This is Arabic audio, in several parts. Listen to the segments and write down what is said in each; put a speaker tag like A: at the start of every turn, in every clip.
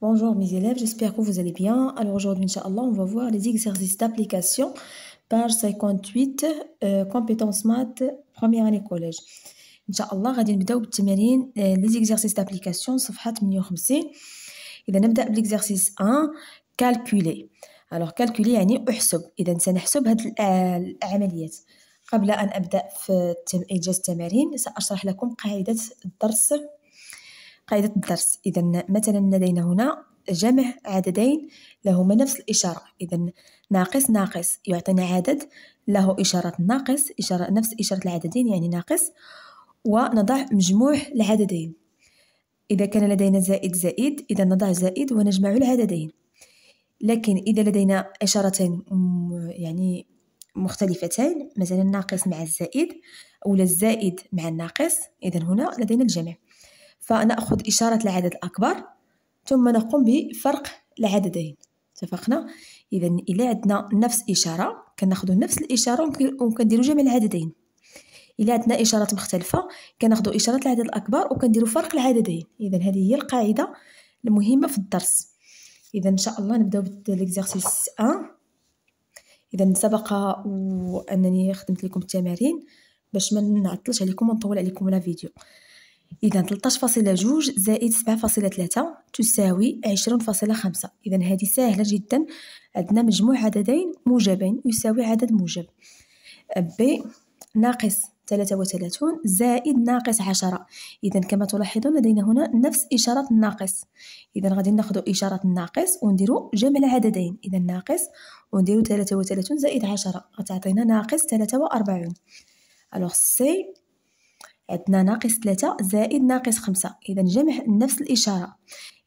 A: Bonjour mes élèves, j'espère que vous allez bien. Alors aujourd'hui, Inch'Allah, on va voir les exercices d'application, page 58, euh, compétences maths, première année collège. Inch'Allah, va va voir les exercices d'application, On 58. commencer par l'exercice 1, calculer. Alors calculer c'est-à-dire يعني أحسب. opérations. Avant de العمليات. قبل أن je vais vous expliquer سأشرح لكم قاعدة الدرس قاعدة الدرس إذا مثلا لدينا هنا جمع عددين لهما نفس الإشارة إذا ناقص ناقص يعطينا عدد له إشارة ناقص إشارة نفس إشارة العددين يعني ناقص ونضع مجموع العددين إذا كان لدينا زائد زائد إذا نضع زائد ونجمع العددين لكن إذا لدينا إشارتين يعني مختلفتين مثلا الناقص مع الزائد أو الزائد مع الناقص إذا هنا لدينا الجمع فنأخذ إشارة العدد الأكبر ثم نقوم بفرق العددين اتفقنا إذا إلا عندنا نفس إشارة كناخدو نفس الإشارة وكنديرو جميع العددين إلا عندنا إشارات مختلفة كناخدو إشارة العدد الأكبر وكنديرو فرق العددين إذا هذه هي القاعدة المهمة في الدرس إذا إن شاء الله نبداو بالإكزارسيس أن إذا سبق وأنني خدمت لكم التمارين باش ما نعطلش عليكم ونطول عليكم لا فيديو إذا 13.2 زائد 7.3 تساوي 20.5 إذا هذه سهلة جدا عندنا مجموع عددين موجبين يساوي عدد موجب ب ناقص 33 زائد ناقص 10 إذا كما تلاحظون لدينا هنا نفس إشارة الناقص إذا غادي ناخذ إشارة الناقص ونديرو جمع عددين إذا ناقص ونديرو 33 زائد 10 غتعطينا ناقص 43 ألوغ سي عندنا ناقص ثلاثة زائد ناقص خمسة إذا جمع نفس الإشارة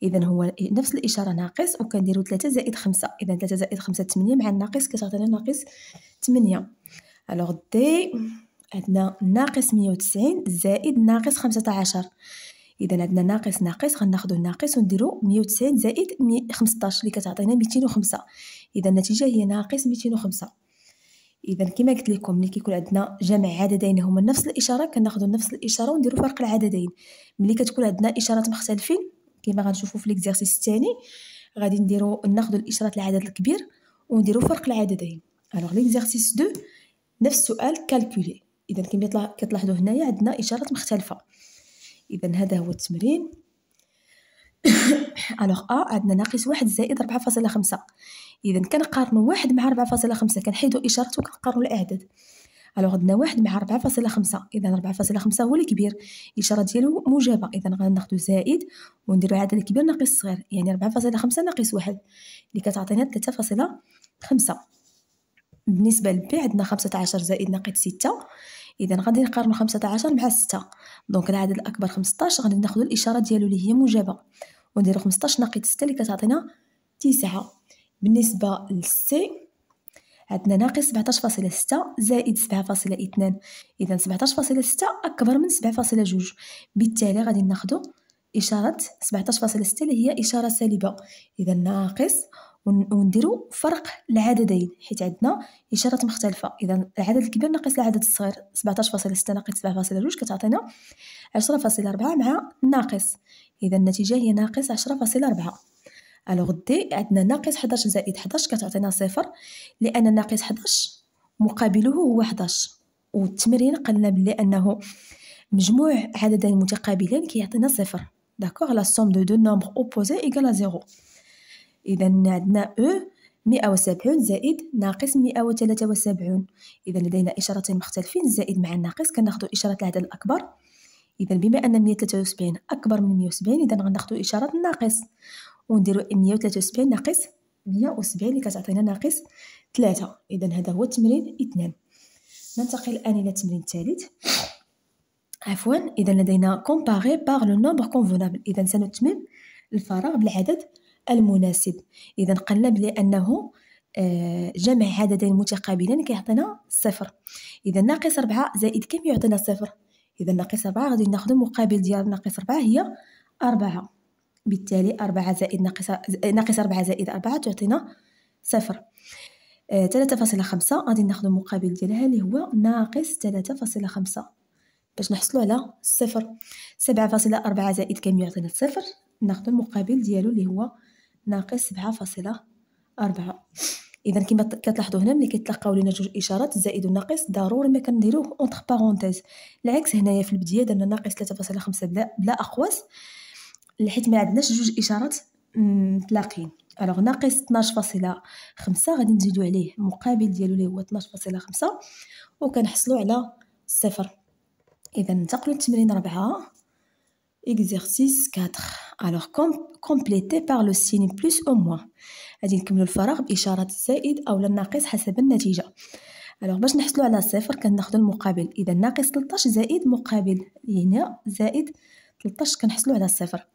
A: إذا هو نفس الإشارة ناقص وكنديرو ثلاثة زائد خمسة إذا ثلاثة زائد خمسة تمنية مع الناقص كتعطينا ناقص تمنية ألوغ دي عندنا ناقص مية وتسعين زائد ناقص خمسة عشر إذا عندنا ناقص ناقص غناخدو الناقص ونديرو مية وتسعين زائد مي# خمسطاش لي كتعطينا ميتين وخمسة إذا النتيجة هي ناقص ميتين وخمسة اذا كما قلت لكم ملي كيكون عندنا جمع عددين هما نفس الاشاره كناخذوا نفس الاشاره ونديروا فرق العددين ملي كتكون عندنا اشارات مختلفين كما غنشوفوا في ليكزيرسيس الثاني غادي نديروا ناخذوا الاشارات العدد الكبير ونديروا فرق العددين الوغ ليكزيرسيس 2 نفس السؤال كالكولي اذا كما كتلاحظوا هنايا عندنا اشارات مختلفه اذا هذا هو التمرين الوغ ا عندنا ناقص واحد زائد ربعة فاصلة خمسة اذا كنقارنو واحد مع ربعة فاصلة خمسة كنحيدو إشارة وكنقارنو الاعداد الوغ عندنا واحد مع ربعة فاصلة خمسة اذا ربعة فاصلة خمسة هو الكبير الاشاره ديالو موجبه اذا غناخدو زائد ونديرو عدد الكبير ناقص صغير يعني ربعة فاصلة خمسة ناقص واحد اللي كتعطينا تلاتة فاصلة خمسة بالنسبه لبي عندنا خمسة عشر زائد ناقص ستة اذا غادي نقارنو خمسة عشر مع ستة دونك العدد الاكبر خمسطاش غادي ناخدو الاشاره ديالو اللي هي موجبه ونديرو 15 ناقص 6 اللي كتعطينا 9 بالنسبه للسي عندنا ناقص 17.6 زائد 7.2 اذا 17.6 اكبر من 7.2 بالتالي غادي ناخذ اشاره 17.6 اللي هي اشاره سالبه اذا ناقص ونديرو فرق العددين حيت عندنا اشارات مختلفه اذا العدد الكبير ناقص العدد الصغير 17.6 ناقص 7.2 كتعطينا 10.4 مع ناقص اذا النتيجه هي ناقص 10.4 الوغ دي عندنا ناقص 11 زائد 11 كتعطينا صفر لان ناقص 11 مقابله هو 11 والتمرين قلنا بلي انه مجموع عددين متقابلين كيعطينا صفر داكوغ لا سوم دو دو نومبر اوبوزي ايغال ا زيرو إذا عندنا أو مئة وسبعون زائد ناقص مئة وثلاثة وسبعون إذا لدينا إشارتين مختلفين زائد مع الناقص كناخدو إشارة العدد الأكبر إذا بما أن مية وثلاثة وسبعين أكبر من مية وسبعين إذا غناخدو إشارة الناقص ونديرو مية وثلاثة وسبعين ناقص مية وسبعين اللي كتعطينا ناقص ثلاثة إذا هذا هو التمرين اثنان ننتقل الآن إلى التمرين الثالث عفوا إذا لدينا كومباري باغ لو نومبر كونفونابل إذا سنتمم الفراغ بالعدد المناسب اذا قلنا بانه آه، جمع عددين متقابلين كيعطينا صفر اذا ناقص 4 زائد كم يعطينا صفر اذا ناقص 4 غادي ناخذ المقابل ديال ناقص 4 هي 4 بالتالي 4 زائد ناقص ناقص 4 زائد 4 تعطينا صفر 3.5 آه، غادي ناخذ المقابل ديالها اللي هو ناقص 3.5 باش نحصلوا على صفر 7.4 زائد كم يعطينا صفر ناخذ المقابل ديالو اللي هو ناقص سبعة فاصلة أربعة اذا كما كتلاحظوا هنا ملي كيتلاقاو لينا جوج اشارات الزائد والناقص ضروري ما كنديروه اونتر بارونتيز العكس هنايا في البدايه درنا ناقص خمسة بلا بلا اقواس حيت ما عندناش جوج اشارات متلاقين الوغ ناقص فاصلة خمسة غادي نزيدو عليه المقابل ديالو لي هو فاصلة خمسة وكنحصلو على صفر اذا ننتقلو لتمرين ربعة اكزرسيس كاتخ alors com complété par le signe plus ou moins غادي نكملو الفراغ بإشارة الزائد أو الناقص حسب النتيجة الوغ باش نحصلو على صفر كناخدو المقابل اذا ناقص 13 زائد مقابل هنا زائد 13 كنحصلو على الصفر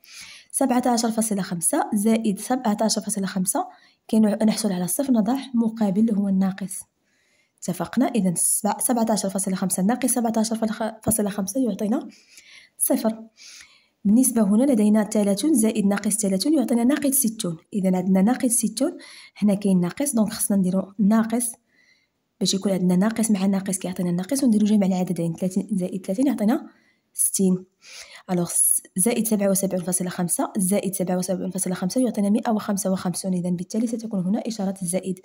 A: 17.5 زائد 17.5 نحصل على الصفر نضع مقابل اللي هو الناقص اتفقنا اذا 17.5 ناقص 17.5 يعطينا صفر بالنسبة هنا لدينا 30 زائد ناقص 30 يعطينا ناقص 60 إذا عندنا ناقص 60 هنا كاين ناقص دونك خصنا نديرو ناقص باش يكون عندنا ناقص مع ناقص كيعطينا ناقص ونديرو جمع العددين 30 زائد 30 يعطينا 60 الوغ زائد 77.5 زائد 77.5 يعطينا 155 إذا بالتالي ستكون هنا إشارة الزائد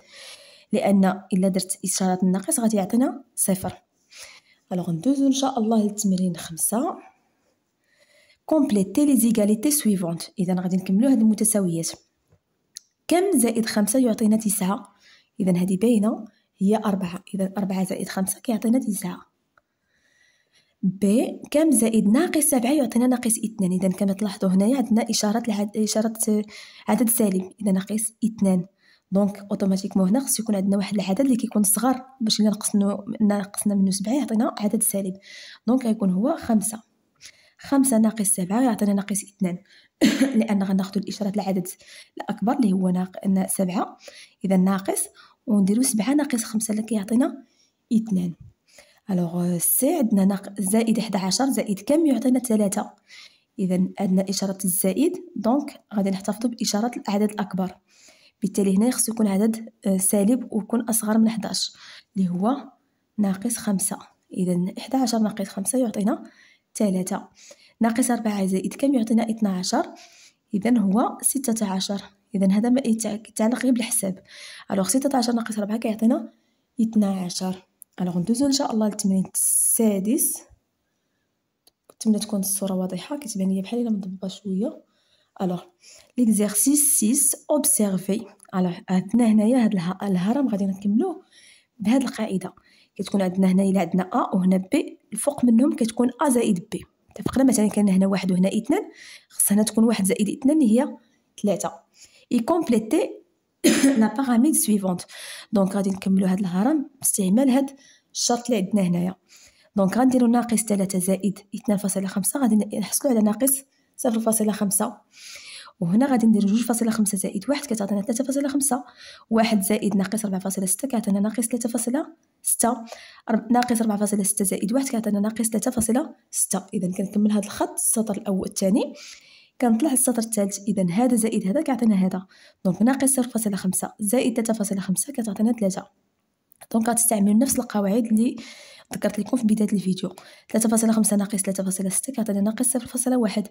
A: لأن إلا درت إشارة الناقص غادي يعطينا صفر الوغ ندوزو إن شاء الله للتمرين خمسة كومبليتي لي زيغاليتي سويفونت اذا غادي نكملو هاد المتساويات كم زائد خمسة يعطينا تسعة اذا هذه باينه هي أربعة اذا أربعة زائد خمسة كيعطينا تسعة ب كم زائد ناقص سبعة يعطينا ناقص اثنان إذا كما تلاحظوا هنايا عندنا إشارة لعد... إشارة عدد سالب إذا ناقص اثنان دونك اوتوماتيكمون هنا خص يكون عندنا واحد العدد اللي كيكون صغار باش اللي نقصنا منو منه سبعة يعطينا عدد سالب دونك غيكون هو خمسة خمسة ناقص سبعة يعطينا ناقص اثنان لأن غناخدو الإشارة العدد الأكبر اللي هو ناق... سبعة إذا ناقص ونديرو سبعة ناقص خمسة اللي كيعطينا اثنان الوغ سي euh, عندنا ناق... زائد عشر زائد كم يعطينا ثلاثة إذا عندنا إشارة الزائد دونك غادي نحتفظو بإشارة العدد الأكبر بالتالي هنا خصو يكون عدد آه، سالب ويكون أصغر من حداش اللي هو ناقص خمسة إذا عشر ناقص خمسة يعطينا 3 ناقص 4 زائد كم يعطينا 12 اذا هو 16 اذا هذا ما يتعلق غير بالحساب الوغ 16 ناقص 4 كيعطينا 12 الوغ ندوزو ان شاء الله للتمرين السادس نتمنى تكون الصوره واضحه كتبان لي بحال الا مضبه شويه الوغ ليكزارسيس سيس اوبسيرفي الوغ عندنا هنايا هاد الهرم غادي نكملوه بهاد القاعده كتكون عندنا هنا الا عندنا ا وهنا بي الفوق منهم كتكون ا زائد بي اتفقنا مثلا كان هنا واحد وهنا اثنان خص هنا تكون واحد زائد اثنان هي ثلاثة كومبليتي لا باراميد سويفونت دونك غادي نكملو هاد الهرم باستعمال هاد الشرط اللي عندنا هنايا دونك غنديرو ناقص ثلاثة زائد اثنان فاصلة خمسة غادي نحصلو على ناقص صفر فاصلة خمسة وهنا غادي نديرو جوج فاصلة خمسة زائد واحد كتعطينا ثلاثة فاصلة خمسة واحد زائد ناقص ربعة فاصلة ستة كتعطينا ناقص ثلاثة فاصلة ستة ناقص ربعة فاصلة ستة زائد واحد كيعطينا ناقص ثلاثة فاصلة ستة إذا كنكمل هذا الخط السطر الأول الثاني كنطلع للسطر الثالث إذا هذا زائد هذا كيعطينا هذا دونك ناقص صفر فاصلة خمسة زائد ثلاثة فاصلة خمسة كتعطينا ثلاثة دونك غتستعملو نفس القواعد اللي ذكرت لكم في بدايه الفيديو فاصلة خمسة ناقص فاصلة ستة كيعطينا ناقص واحد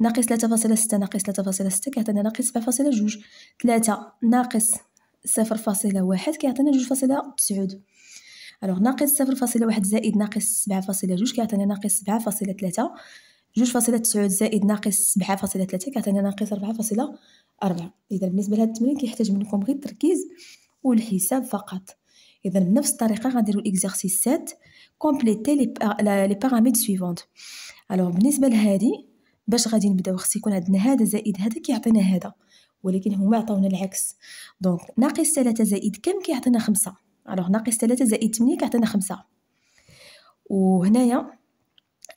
A: ناقص ستة ناقص ستة كيعطينا ناقص فاصلة جوج 3 ناقص واحد كيعطينا تسعود الوغ ناقص صفر فاصلة واحد زائد ناقص سبعة فاصلة جوج كيعطينا ناقص سبعة فاصلة ثلاثة جوج فاصلة تسعود زائد ناقص سبعة فاصلة ثلاثة كيعطينا ناقص ربعة فاصلة أربعة إذا بالنسبة لهاد التمرين كيحتاج منكم غير التركيز والحساب فقط اذا بنفس الطريقه غنديرو الإكزارسيس سات كومبليتي لي باغاميد سويفونت الوغ بالنسبه لهادي باش غادي نبداو خص يكون عندنا هذا زائد هذا كيعطينا هذا ولكن هما عطاونا العكس دونك ناقص 3 زائد كم كيعطينا 5 الوغ ناقص تلاتة زائد تمنية كيعطينا خمسة وهنايا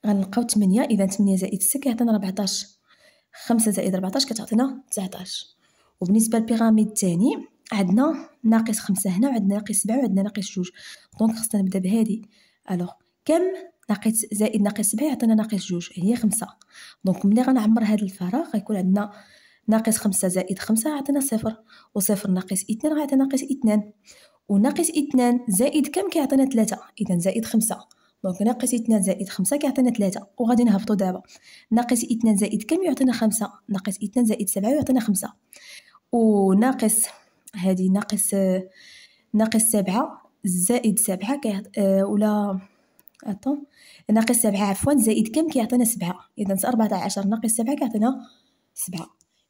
A: غنلقاو تمنية إذا تمنية زائد ستة كيعطينا ربعتاش خمسة زائد ربعتاش كتعطينا تسعتاش وبالنسبة للبيغاميد الثاني عندنا ناقص خمسة هنا وعندنا ناقص سبعة وعندنا ناقص جوج دونك خصنا نبدا بهادي الوغ كم ناقص زائد ناقص سبعة يعطينا ناقص جوج هي خمسة دونك ملي غنعمر هاد الفراغ غيكون عندنا ناقص خمسة زائد خمسة عطينا صفر وصفر ناقص اثنان غيعطينا ناقص اثنان وناقص اثنان زائد كم كيعطينا ثلاثة اذا زائد خمسة دونك ناقص اثنان زائد خمسة كيعطينا ثلاثة وغادي نهبطو دابا ناقص اثنان زائد كم يعطينا خمسة ناقص اثنان زائد سبعة يعطينا خمسة وناقص هادي ناقص ناقص سبعة زائد سبعة كيعط آه، ولا أطون ناقص سبعة عفوا زائد كم كيعطينا سبعة إذا أربعة عشر ناقص سبعة كيعطينا سبعة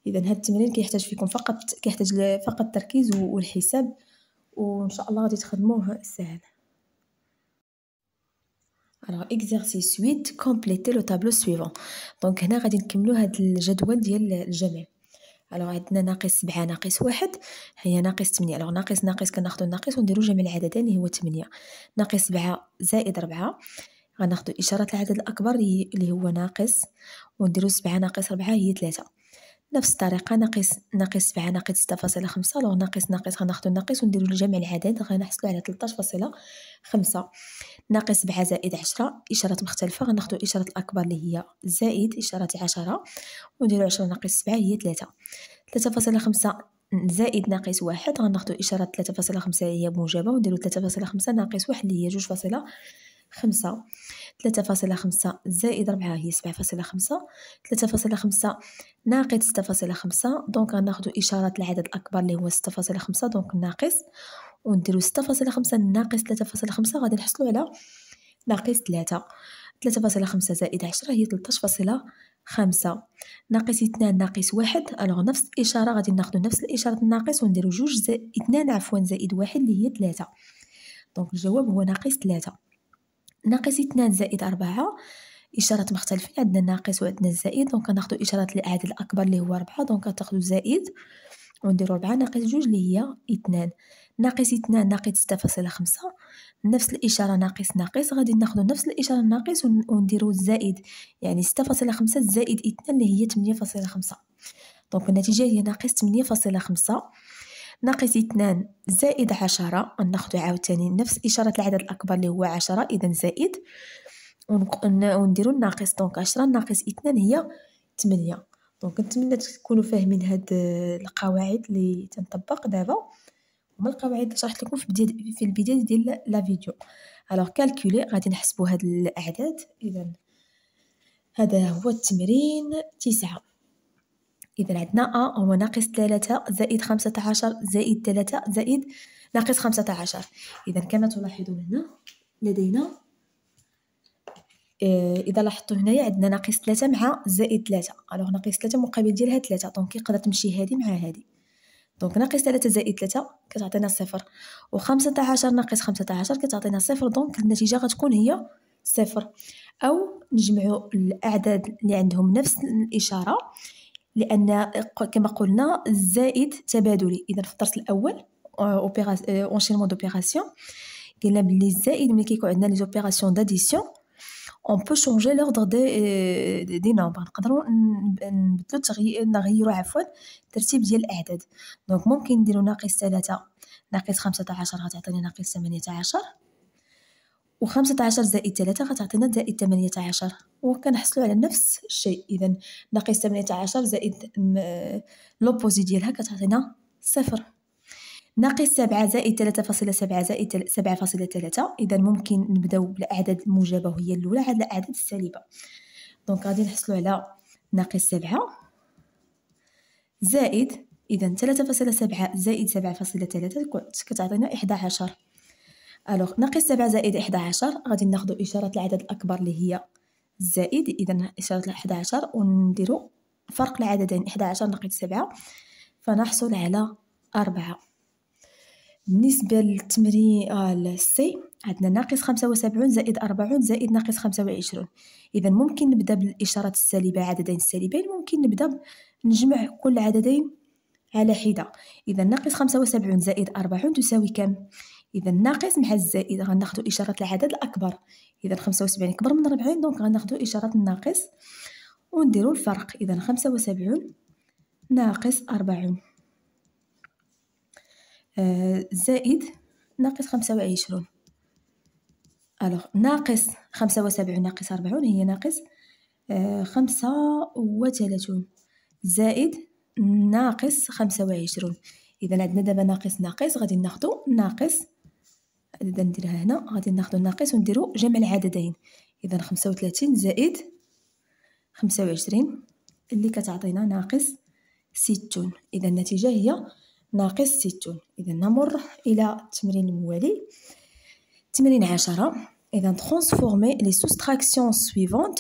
A: إذا هاد التمرين كيحتاج فيكم فقط كيحتاج فقط التركيز والحساب وان شاء الله غادي تخدموه ساهل الوغ اكزرسيس 8 كومبليتي لو طابلو سويفون دونك هنا غادي نكملو هاد الجدول ديال الجمع الوغ عندنا ناقص سبعة ناقص واحد هي ناقص تمنية الوغ ناقص ناقص كناخدو الناقص ونديرو جمع العددين اللي هو تمنية ناقص سبعة زائد ربعة غناخدو إشارة العدد الأكبر اللي هو ناقص ونديرو سبعة ناقص ربعة هي تلاتة نفس الطريقه ناقص ناقص سبعة ناقص ستة فاصلة خمسة لو ناقص ناقص غناخدو ناقص ونديرو لجمع العدد غنحصلو على تلطاش فاصلة خمسة ناقص سبعة زائد عشرة إشارات مختلفة غناخدو إشارة الأكبر اللي هي زائد إشارة عشرة ونديرو عشرة ناقص سبعة هي تلاتة تلاتة فاصلة خمسة زائد ناقص واحد غناخدو إشارة تلاتة فاصلة خمسة هي موجبة ونديرو تلاتة فاصلة خمسة ناقص واحد اللي هي جوج فاصلة خمسة ثلاثة فاصلة خمسة زائد ربعة هي سبعة فاصلة خمسة ثلاثة فاصلة خمسة ناقص ستة فاصلة خمسة دونك غناخدو إشارة العدد الأكبر اللي هو ستة فاصلة خمسة دونك ناقص ونديرو ستة فاصلة خمسة ناقص ثلاثة فاصلة خمسة غادي نحصلو على ناقص ثلاثة ثلاثة فاصلة خمسة زائد عشرة هي تلتاش فاصلة خمسة ناقص اثنان ناقص واحد ألوغ نفس الإشارة غادي ناخدو نفس الإشارة الناقص ونديرو جوج زائد اثنان عفوا زائد واحد اللي هي ثلاثة دونك الجواب هو ناقص ثلاثة ناقص اثنان زائد أربعة إشارات مختلفين عندنا الناقص وعندنا الزائد دونك ناخدو إشارة الأعداد الأكبر اللي هو ربعة دونك كتاخدو زائد ونديرو ربعة ناقص جوج اللي هي اثنان ناقص اثنان ناقص ستة فاصلة خمسة نفس الإشارة ناقص ناقص غادي ناخدو نفس الإشارة ناقص ونديرو الزائد يعني ستة فاصلة خمسة زائد اثنان اللي هي تمنية فاصلة خمسة دونك النتيجة هي ناقص تمنية فاصلة خمسة ناقص اثنان زائد عشرة ناخد عاوتاني نفس إشارة العدد الأكبر اللي هو عشرة إذا زائد ونديرو الناقص دونك عشرة ناقص اثنان هي تمنية دونك نتمنى تكونوا فاهمين هاد القواعد اللي تنطبق دابا هما القواعد اللي شرحت لكم في بداية في البداية ديال لا فيديو الوغ كالكولي غادي نحسبوا هاد الأعداد إذا هذا هو التمرين تسعة إذا عندنا أ هو ناقص ثلاثة زائد خمسة عشر زائد ثلاثة زائد ناقص خمسة عشر إذا كما تلاحظون هنا لدينا آه، إذا لاحظتوا هنايا عندنا ناقص ثلاثة مع زائد ثلاثة ألوغ ناقص ثلاثة مقابل ديالها ثلاثة دونك يقدر تمشي هادي مع هادي دونك ناقص ثلاثة زائد ثلاثة كتعطينا صفر وخمسة عشر ناقص خمسة عشر كتعطينا صفر دونك النتيجة غتكون هي صفر أو نجمعو الأعداد اللي عندهم نفس الإشارة لان كما قلنا زائد تبادلي اذا في الدرس الاول اونشينمون آه، دوبيراسيون آه، قلنا بلي الزائد ملي كيكون عندنا لي زوبيراسيون داديسيون اون بو شونجي لوردر دي دي نومبر نقدروا نبدلو تغيير نغيروا عفوا الترتيب ديال الاعداد دونك ممكن نديرو ناقص 3 ناقص 15 غتعطيني ناقص 18 و15 زائد 3 غتعطينا زائد 18 وكنحصلوا على نفس الشيء إذا ناقص 18 زائد لوبوزي ديالها كتعطينا صفر ناقص سبعة زائد 3.7 فاصلة سبعة زائد سبعة فاصلة إذا ممكن نبداو بالأعداد الموجبة وهي الأولى على الأعداد السالبة دونك غادي نحصلو على ناقص سبعة زائد إذا 3.7 فاصلة سبعة زائد سبعة فاصلة كتعطينا 11 الوغ ناقص 7 زائد 11 غادي ناخذ اشاره العدد الاكبر اللي هي الزائد اذا اشاره 11 ونديرو فرق العددين 11 ناقص 7 فنحصل على 4 بالنسبه للتمرين السي آه، عندنا ناقص 75 زائد 40 زائد ناقص 25 اذا ممكن نبدا بالاشارات السالبه عددين سالبين ممكن نبدا نجمع كل عددين على حده اذا ناقص 75 زائد 40 تساوي كم اذا الناقص مع الزائد غناخذوا اشاره العدد الاكبر اذا 75 اكبر من 40 دونك غناخذوا اشاره الناقص ونديروا الفرق اذا 75 ناقص 40 آه، زائد ناقص 25 الوغ ناقص 75 ناقص 40 هي ناقص آه، خمسة 35 زائد ناقص 25 اذا عندنا دابا ناقص ناقص غادي ناخذ ناقص إذا نديرها هنا غادي ناخدو الناقص ونديرو جمع العددين إذا خمسة زائد خمسة اللي كتعطينا ناقص ستون إذا النتيجة هي ناقص ستون إذا نمر إلى التمرين الموالي تمرين عشرة إذا ترانسفورمي لي سوستراكسيون سويفونت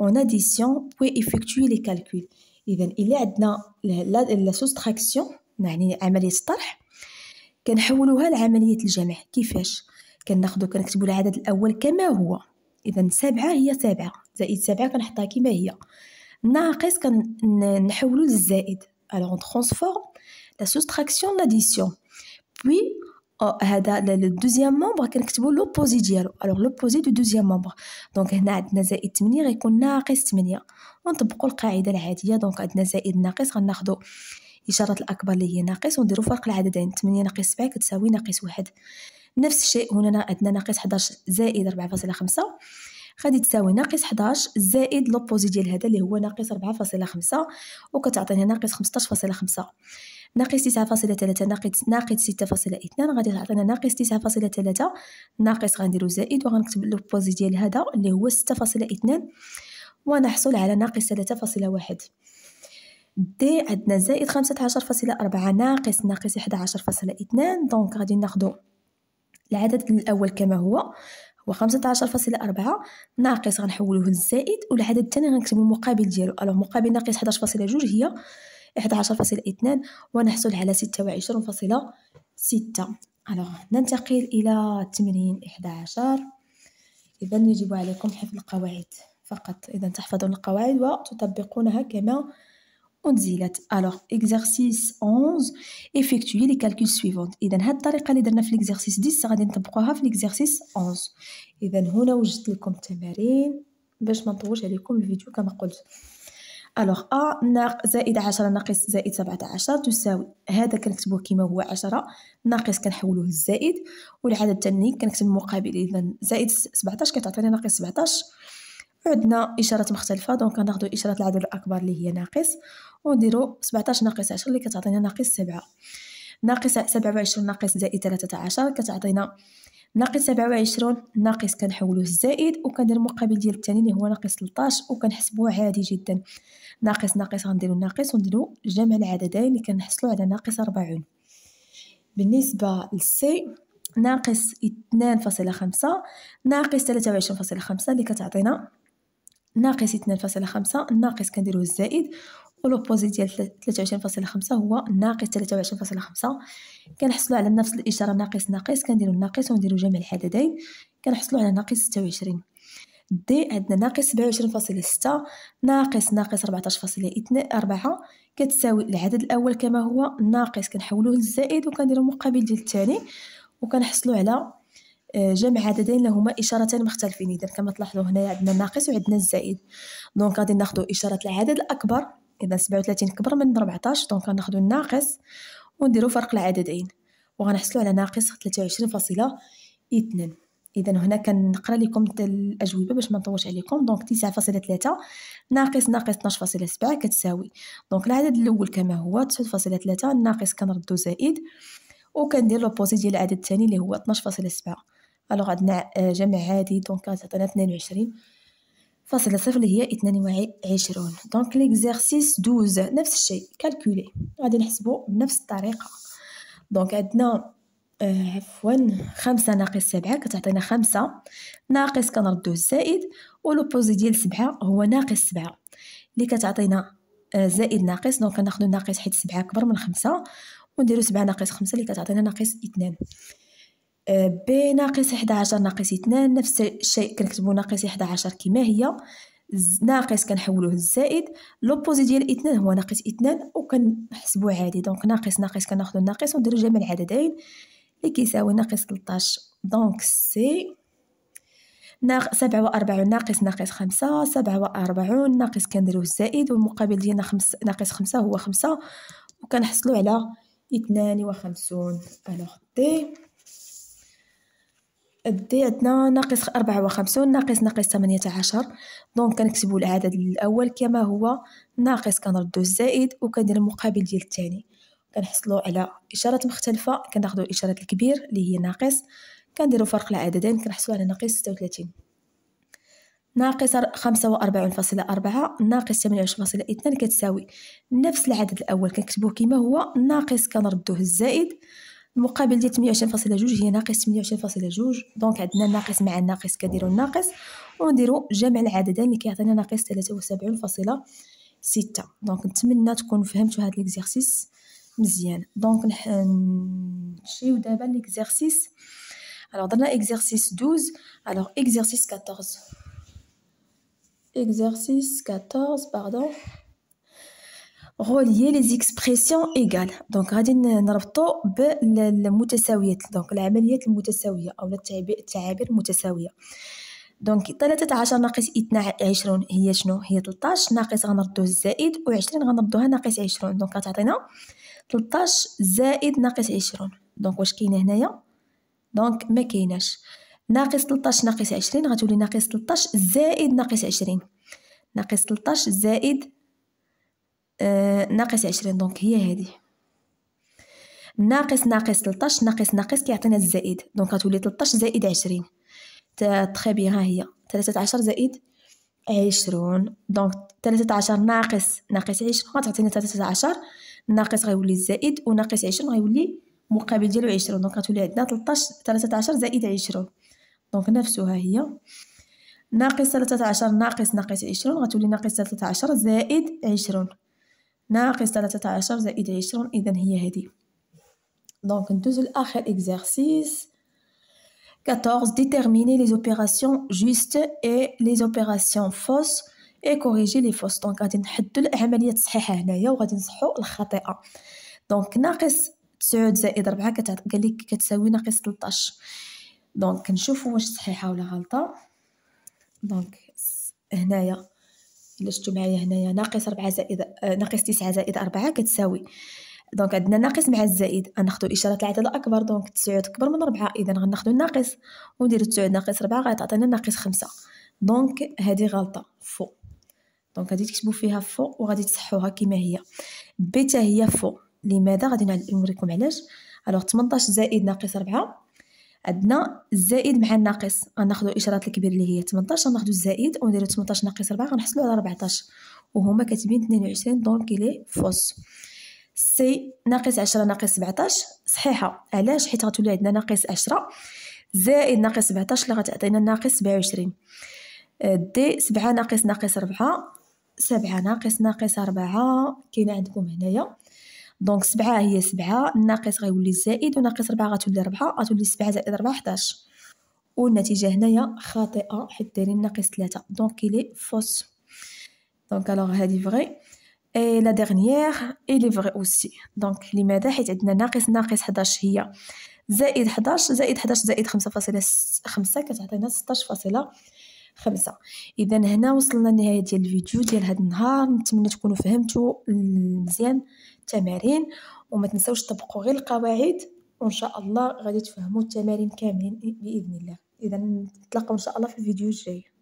A: اون اديسيون بو ايفيكتوي لي كالكول إذا إلا عندنا لا سوستراكسيون يعني عملية الطرح كنحولوها لعمليه الجمع كيفاش كناخذو كنكتبو العدد الاول كما هو اذا سبعة هي سبعة زائد سبعة كنحطها كما هي ناقص كنحولو للزائد الوغ on لا سوستراكسيون لاديسيون بوي هذا لو دوزيام ممبر كنكتبو لوبوزي ديالو الوغ لوبوزي دو دوزيام ممبر دونك هنا عندنا زائد 8 غيكون ناقص 8 ونطبقو القاعده العاديه دونك عندنا زائد ناقص غناخذوا الاشاره الاكبر اللي هي ناقص ونديرو فرق العددين 8 ناقص 7 كتساوي ناقص 1 نفس الشيء هنا عندنا ناقص 11 زائد 4.5 غادي تساوي ناقص 11 زائد لوبوزي ديال هذا اللي هو ناقص 4.5 وكتعطينا ناقص 15.5 ناقص 9.3 ناقص ناقص 6.2 غادي تعطينا ناقص 9.3 ناقص غنديرو زائد وغنكتب لوبوزي ديال هذا اللي هو 6.2 ونحصل على ناقص 3.1 دي عندنا زائد خمسة عشر فاصلة أربعة ناقص ناقص إحدى عشر فاصلة اثنان دونك غادي ناخدو العدد الأول كما هو هو خمسة عشر فاصلة أربعة ناقص غنحولوه للزائد والعدد الثاني غنكتبو المقابل ديالو ألوغ مقابل ناقص حداش فاصلة جوج هي إحدى عشر فاصلة اثنان ونحصل على ستة وعشرون فاصلة ستة ألوغ ننتقل إلى تمرين إحدى عشر إذا يجب عليكم حفظ القواعد فقط إذا تحفظون القواعد وتطبقونها كما Alors, exercice 11, effectuez les calculs suivants. إذا هاد الطريقة اللي درنا في l'exercice 10 غادي نطبقوها في l'exercice 11. إذا هنا وجدت لكم التمارين باش ما نطولش عليكم الفيديو كما قلت. الوغ ا ناق زائد 10 ناقص زائد 17 تساوي هذا كنكتبوه كما هو 10 ناقص كنحولوه للزائد والعدد الثاني كنكتب مقابل اذا زائد 17 كتعطيني ناقص 17 عندنا اشارات مختلفه دونك غناخذ اشاره العدد الاكبر اللي هي ناقص ونديرو 17 ناقص 10 اللي كتعطينا ناقص 7 ناقص 27 ناقص زائد 13 كتعطينا ناقص 27 ناقص كنحولوه الزائد وكندير المقابل ديال الثاني اللي هو ناقص 13 وكنحسبوه عادي جدا ناقص ناقص غنديروا ناقص ونديروا جمع العددين اللي كنحصلوا على ناقص 40 بالنسبه للسي ناقص 2.5 ناقص 23.5 اللي كتعطينا ناقص 2.5 ناقص كنديروه الزائد والوبوزي ديال 23.5 هو ناقص 23.5 كنحصلوا على نفس الاشاره ناقص ناقص كنديروا الناقص ونديروا جمع الحددين كنحصلوا على ناقص 26 دي عندنا ناقص 27.6 ناقص ناقص 14.4 كتساوي العدد الاول كما هو ناقص كنحولوه للزائد وكنديروا مقابل ديال الثاني وكنحصلوا على آه، جمع عددين لهما إشارتان مختلفين إذا كما تلاحظوا هنا عندنا الناقص وعندنا الزائد دونك غادي ناخذ إشارة العدد الأكبر إذا 37 كبر من 14 دونك غناخذ الناقص ونديروا فرق العددين وغنحصلوا على ناقص 23.2 اذا هنا كنقرا لكم الاجوبه باش ما نطولش عليكم دونك 9.3 ناقص ناقص 12.7 كتساوي دونك العدد الاول كما هو 9.3 ناقص كنردو زائد وكندير لوبوزي ديال العدد الثاني اللي هو 12.7 الوغ عندنا آه، جمع عادي دونك غتعطينا 22 فاصلة صفر اللي هي اثنان وعشرون دونك ليكزارسيس دوز نفس الشيء كالكولي غادي نحسبو بنفس الطريقة دونك عندنا آه، عفوا خمسة ناقص سبعة كتعطينا خمسة ناقص كنردو الزائد ولوبوزي ديال سبعة هو ناقص سبعة اللي كتعطينا آه، زائد ناقص دونك كناخدو ناقص حيت سبعة كبر من خمسة ونديرو سبعة ناقص خمسة اللي كتعطينا ناقص اثنان آه، ب ناقص 11 ناقص 2 نفس الشيء كنكتبو ناقص 11 كما هي ناقص كنحولوه للزائد لوبوزي ديال 2 هو ناقص 2 وكنحسبو عادي دونك ناقص ناقص كناخدو الناقص ونديرو جمع العددين اللي كيساوي ناقص 13 دونك سي ناق سبعة وأربعون ناقص ناقص خمسة سبعة وأربعون ناقص كنديروه الزائد والمقابل ديالنا خمس ناقص خمسة هو خمسة وكنحصلو على اثنان وخمسون ألوغ دي دي ايه عندنا ناقص أربعة وخمسون ناقص ناقص ثمانية عشر دونك كنكتبو العدد الأول كما هو ناقص كنردو الزائد وكندير المقابل ديال الثاني كنحصلو على إشارات مختلفة كناخدو الإشارة الكبير اللي هي ناقص كنديرو فرق العددين كنحصلو على ناقص ستة وثلاثين ناقص خمسة وأربعون فاصلة أربعة ناقص ثمانية وعشرين فاصلة اثنان كتساوي نفس العدد الأول كنكتبوه كما هو ناقص كنردوه الزائد المقابل ديال 28.2 هي ناقص 28.2 دونك عندنا ناقص مع الناقص كديروا الناقص ونديروا جمع العددين اللي كيعطينا ناقص 73.6 دونك نتمنى تكون فهمتوا هذا ليكزيرسيس مزيان دونك نمشيو دابا ليكزيرسيس الوغ درنا اكزيرسيس 12 الوغ اكزيرسيس 14 اكزيرسيس 14 باردون غوليي لي زيكسبريسيون ايغال دونك غادي نربطو بالمتساويات دونك العمليات المتساويه او التعابير المتساويه دونك 13 ناقص عشرون هي شنو هي 13 ناقص غنردو الزائد و20 غنردوها ناقص 20 دونك غتعطينا 13 زائد ناقص 20 دونك واش كاينه هنايا دونك ما كايناش ناقص 13 ناقص 20 غتولي ناقص 13 زائد ناقص 20 ناقص 13 زائد آه، ناقص عشرين دونك هي هذه ناقص ناقص 13 ناقص ناقص كيعطينا الزائد دونك غتولي 13 زائد 20 تخي بيان هاهي هي 13 زائد 20 دونك 13 ناقص ناقص 20 غتعطينا 13 ناقص غيولي الزائد وناقص 20 غيولي مقابل ديالو 20 دونك غتولي عندنا 13 13 زائد 20 دونك نفسها هي ناقص 13 ناقص ناقص 20 غتولي ناقص 13 زائد 20 ناقص 13 زائد 20 اذا هي هذه دونك ندوزو لاخر اكزرسيس 14. ديتيرميني لي اوبيراسيون جوست اي لي اوبيراسيون فوس اي كوريجي لي فوس دونك غادي نحدو العمليه الصحيحه هنايا وغادي نصحو الخطيئه. دونك ناقص 9 زائد 4 قال لك كتساوي ناقص 13. دونك كنشوفوا واش صحيحه ولا غلطه. دونك هنايا شتو معايا هنايا ناقص 4 زائد آه، ناقص 9 زائد 4 كتساوي دونك عندنا ناقص مع الزائد غناخدو اشاره العدد الاكبر دونك 9 اكبر من 4 اذا غناخدو الناقص ونديرو 9 ناقص 4 غتعطينا ناقص 5 دونك هذه غلطه فو دونك غادي تكتبوا فيها فو وغادي تصحوها كما هي بيتا هي فو لماذا غادي نوريكم علاش الوغ 18 زائد ناقص 4 عندنا الزائد مع الناقص غناخذوا الاشارات الكبيره اللي هي 18 غناخذوا الزائد ونديروا 18 ناقص 4 غنحصلوا على 14 وهما كاتبين 22 دونك لي فوس سي ناقص 10 ناقص 17 صحيحه علاش حيت غتولي عندنا ناقص 10 زائد ناقص 17 اللي غتعطينا ناقص 27 دي 7 ناقص ناقص 4 7 ناقص ناقص 4 كاينه عندكم هنايا دونك سبعة هي سبعة الناقص غيولي زائد وناقص ربعة غتولي ربعة غتولي سبعة زائد ربعة حداش والنتيجة هنايا خاطئة حيت دايرين ناقص ثلاثة دونك إلي فوس دونك ألوغ هادي فغي اي لا ديغنييغ إلي فغي أوسي دونك لماذا حيت عندنا ناقص ناقص حداش هي زائد حداش زائد حداش زائد خمسة فاصلة خمسة كتعطينا ستاش فاصلة خمسة اذا هنا وصلنا لنهايه ديال الفيديو ديال هاد النهار نتمنى تكونوا فهمتوا مزيان التمارين وما تنسوش تطبقوا غير القواعد وان شاء الله غادي تفهموا التمارين كاملين باذن الله اذا نتلاقاو ان شاء الله في الفيديو الجاي